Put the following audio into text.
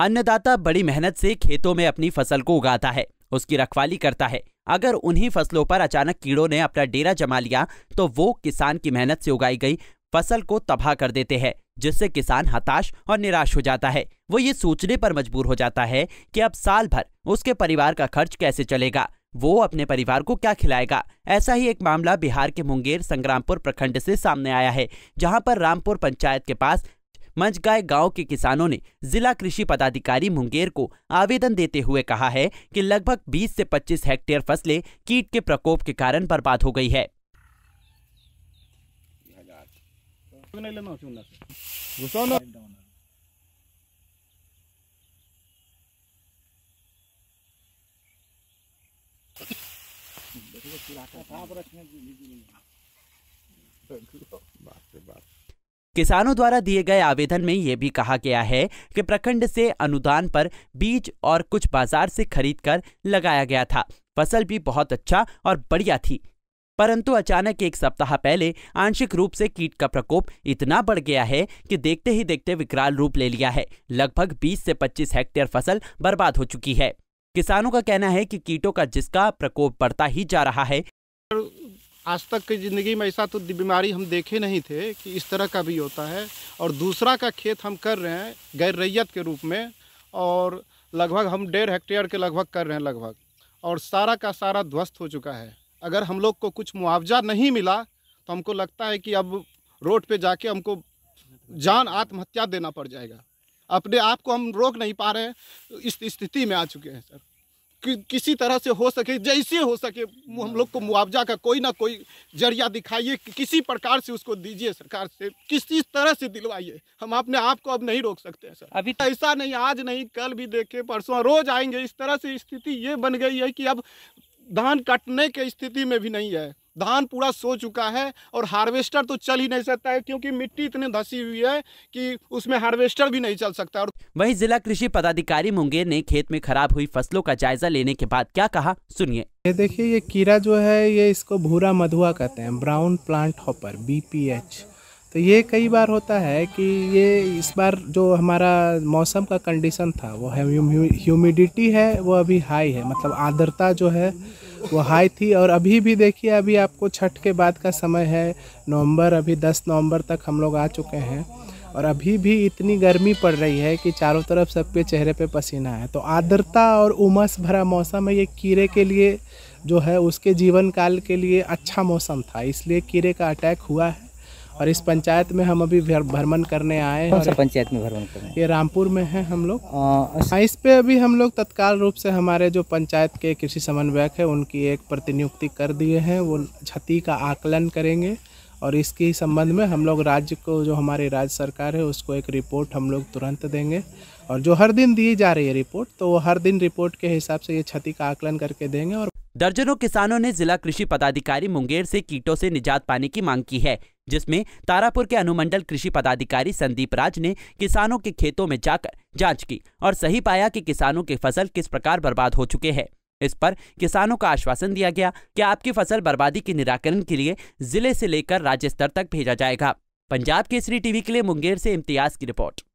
अन्नदाता बड़ी मेहनत से खेतों में अपनी फसल को उगाता है उसकी रखवाली करता है अगर उन्हीं फसलों पर अचानक कीड़ों ने अपना डेरा जमा लिया तो वो किसान की मेहनत से उगाई गई फसल को तबाह कर देते हैं जिससे किसान हताश और निराश हो जाता है वो ये सोचने पर मजबूर हो जाता है कि अब साल भर उसके परिवार का खर्च कैसे चलेगा वो अपने परिवार को क्या खिलाएगा ऐसा ही एक मामला बिहार के मुंगेर संग्रामपुर प्रखंड से सामने आया है जहां पर रामपुर पंचायत के पास मंचगाय गांव के किसानों ने जिला कृषि पदाधिकारी मुंगेर को आवेदन देते हुए कहा है कि लगभग 20 से 25 हेक्टेयर फसलें कीट के प्रकोप के कारण बर्बाद हो गई है किसानों द्वारा दिए गए आवेदन में यह भी कहा गया है कि प्रखंड से अनुदान पर बीज और कुछ बाजार से खरीद कर लगाया गया था फसल भी बहुत अच्छा और बढ़िया थी परंतु अचानक एक सप्ताह पहले आंशिक रूप से कीट का प्रकोप इतना बढ़ गया है कि देखते ही देखते विकराल रूप ले लिया है लगभग 20 से 25 हेक्टेयर फसल बर्बाद हो चुकी है किसानों का कहना है कि कीटों का जिसका प्रकोप बढ़ता ही जा रहा है आज तक की ज़िंदगी में ऐसा तो बीमारी हम देखे नहीं थे कि इस तरह का भी होता है और दूसरा का खेत हम कर रहे हैं गैर रैयत के रूप में और लगभग हम डेढ़ हेक्टेयर के लगभग कर रहे हैं लगभग और सारा का सारा ध्वस्त हो चुका है अगर हम लोग को कुछ मुआवजा नहीं मिला तो हमको लगता है कि अब रोड पे जाके हमको जान आत्महत्या देना पड़ जाएगा अपने आप को हम रोक नहीं पा रहे हैं इस स्थिति में आ चुके हैं सर कि, किसी तरह से हो सके जैसे हो सके हम लोग को मुआवजा का कोई ना कोई जरिया दिखाइए कि, किसी प्रकार से उसको दीजिए सरकार से किसी तरह से दिलवाइए हम अपने आप को अब नहीं रोक सकते हैं सर अभी ऐसा नहीं आज नहीं कल भी देखे परसों रोज आएंगे इस तरह से स्थिति ये बन गई है कि अब धान कटने के स्थिति में भी नहीं है धान पूरा सो चुका है और हार्वेस्टर तो चल ही नहीं सकता है क्योंकि मिट्टी इतनी धसी हुई है कि उसमें हार्वेस्टर भी नहीं चल सकता और वही जिला कृषि पदाधिकारी मुंगेर ने खेत में खराब हुई फसलों का जायजा लेने के बाद क्या कहा सुनिए ये देखिए ये कीड़ा जो है ये इसको भूरा मधुआ कहते हैं ब्राउन प्लांट हॉपर बी तो ये कई बार होता है कि ये इस बार जो हमारा मौसम का कंडीशन था वो है ह्यूमिडिटी है वो अभी हाई है मतलब आर्द्रता जो है वो हाई थी और अभी भी देखिए अभी आपको छठ के बाद का समय है नवंबर अभी 10 नवंबर तक हम लोग आ चुके हैं और अभी भी इतनी गर्मी पड़ रही है कि चारों तरफ सबके चेहरे पे पसीना है तो आर्द्रता और उमस भरा मौसम है ये कीड़े के लिए जो है उसके जीवन काल के लिए अच्छा मौसम था इसलिए कीड़े का अटैक हुआ है और इस पंचायत में हम अभी भ्रमण करने आए हैं और पंचायत में भ्रमण करने ये रामपुर में है हम लोग हाँ इस पे अभी हम लोग तत्काल रूप से हमारे जो पंचायत के कृषि समन्वयक है उनकी एक प्रतिनियुक्ति कर दिए हैं वो क्षति का आकलन करेंगे और इसके संबंध में हम लोग राज्य को जो हमारे राज्य सरकार है उसको एक रिपोर्ट हम लोग तुरंत देंगे और जो हर दिन दी जा रही है रिपोर्ट तो हर दिन रिपोर्ट के हिसाब से ये क्षति का आकलन करके देंगे और दर्जनों किसानों ने जिला कृषि पदाधिकारी मुंगेर से कीटों से निजात पाने की मांग की है जिसमें तारापुर के अनुमंडल कृषि पदाधिकारी संदीप राज ने किसानों के खेतों में जाकर जांच की और सही पाया कि किसानों की फसल किस प्रकार बर्बाद हो चुके हैं इस पर किसानों का आश्वासन दिया गया कि आपकी फसल बर्बादी के निराकरण के लिए जिले से लेकर राज्य स्तर तक भेजा जाएगा पंजाब केसरी टीवी के लिए मुंगेर से इम्तियाज की रिपोर्ट